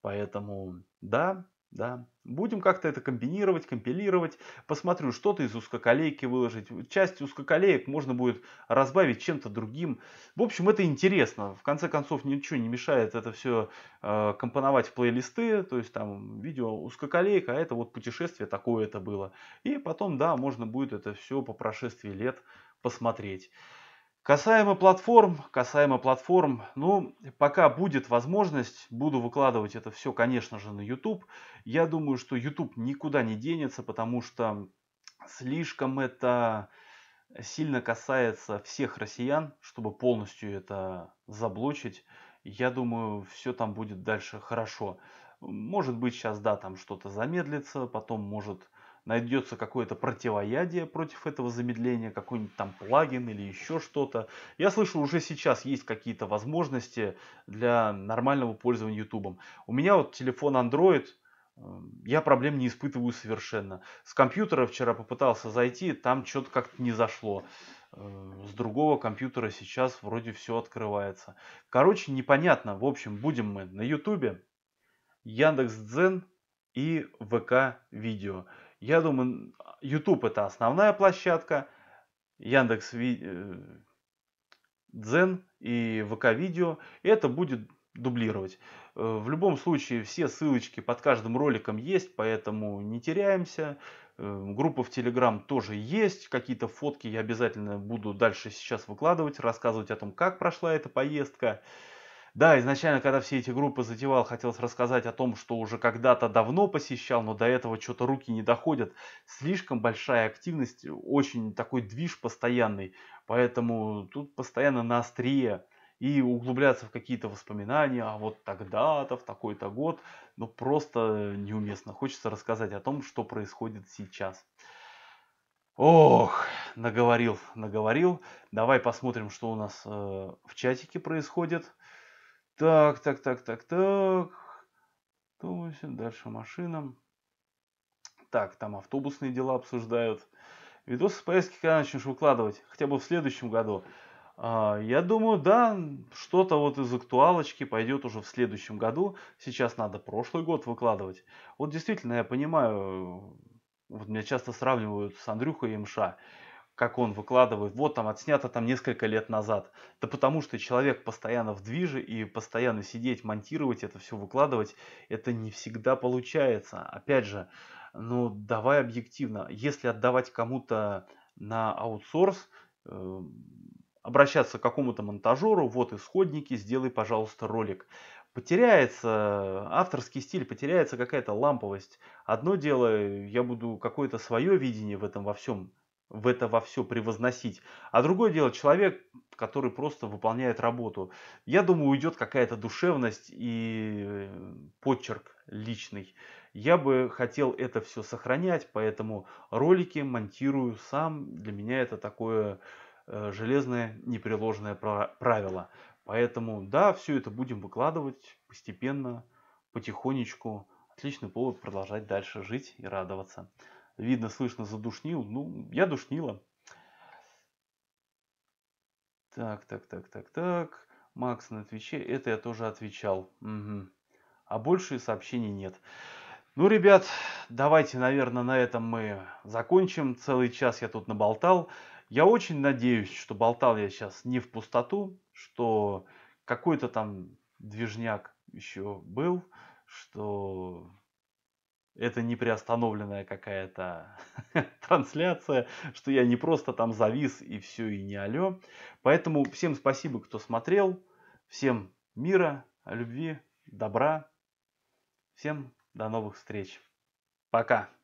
Поэтому, да, да. Будем как-то это комбинировать, компилировать. Посмотрю, что-то из узкоколейки выложить. Часть узкоколеек можно будет разбавить чем-то другим. В общем, это интересно. В конце концов, ничего не мешает это все э, компоновать в плейлисты. То есть, там, видео узкоколейка, а это вот путешествие такое это было. И потом, да, можно будет это все по прошествии лет посмотреть. Касаемо платформ, касаемо платформ, ну, пока будет возможность, буду выкладывать это все, конечно же, на YouTube. Я думаю, что YouTube никуда не денется, потому что слишком это сильно касается всех россиян, чтобы полностью это заблочить. Я думаю, все там будет дальше хорошо. Может быть, сейчас, да, там что-то замедлится, потом, может, найдется какое-то противоядие против этого замедления, какой-нибудь там плагин или еще что-то. Я слышу, уже сейчас есть какие-то возможности для нормального пользования YouTube. У меня вот телефон Android, эм, я проблем не испытываю совершенно. С компьютера вчера попытался зайти, там что-то как-то не зашло. Э, с другого компьютера сейчас вроде все открывается. Короче, непонятно. В общем, будем мы на YouTube, Яндекс.Дзен и ВК Видео. Я думаю, YouTube это основная площадка, Яндекс э, Дзен и ВК Видео. Это будет дублировать. Э, в любом случае все ссылочки под каждым роликом есть, поэтому не теряемся. Э, группа в Телеграм тоже есть. Какие-то фотки я обязательно буду дальше сейчас выкладывать, рассказывать о том, как прошла эта поездка. Да, изначально, когда все эти группы затевал, хотелось рассказать о том, что уже когда-то давно посещал, но до этого что-то руки не доходят. Слишком большая активность, очень такой движ постоянный. Поэтому тут постоянно на острие и углубляться в какие-то воспоминания, а вот тогда-то, в такой-то год, ну просто неуместно. Хочется рассказать о том, что происходит сейчас. Ох, наговорил, наговорил. Давай посмотрим, что у нас э, в чатике происходит. Так, так, так, так, так. 108, дальше машинам. Так, там автобусные дела обсуждают. Видосы с поездки когда начнешь выкладывать? Хотя бы в следующем году. А, я думаю, да, что-то вот из актуалочки пойдет уже в следующем году. Сейчас надо прошлый год выкладывать. Вот действительно, я понимаю, вот меня часто сравнивают с Андрюхой и Мша как он выкладывает, вот там отснято там несколько лет назад. Да потому что человек постоянно в движе и постоянно сидеть, монтировать, это все выкладывать, это не всегда получается. Опять же, ну давай объективно, если отдавать кому-то на аутсорс, э, обращаться к какому-то монтажеру, вот исходники, сделай, пожалуйста, ролик потеряется авторский стиль, потеряется какая-то ламповость. Одно дело, я буду какое-то свое видение в этом во всем в это во все превозносить. А другое дело, человек, который просто выполняет работу. Я думаю, уйдет какая-то душевность и э, подчерк личный. Я бы хотел это все сохранять, поэтому ролики монтирую сам. Для меня это такое э, железное непреложное правило. Поэтому да, все это будем выкладывать постепенно, потихонечку. Отличный повод продолжать дальше жить и радоваться видно, слышно, задушнил. Ну, я душнила. Так, так, так, так, так. Макс на Твиче. Это я тоже отвечал. Угу. А больше сообщений нет. Ну, ребят, давайте, наверное, на этом мы закончим. Целый час я тут наболтал. Я очень надеюсь, что болтал я сейчас не в пустоту, что какой-то там движняк еще был, что это не приостановленная какая-то [laughs] трансляция, что я не просто там завис и все, и не алё. Поэтому всем спасибо, кто смотрел. Всем мира, любви, добра. Всем до новых встреч. Пока.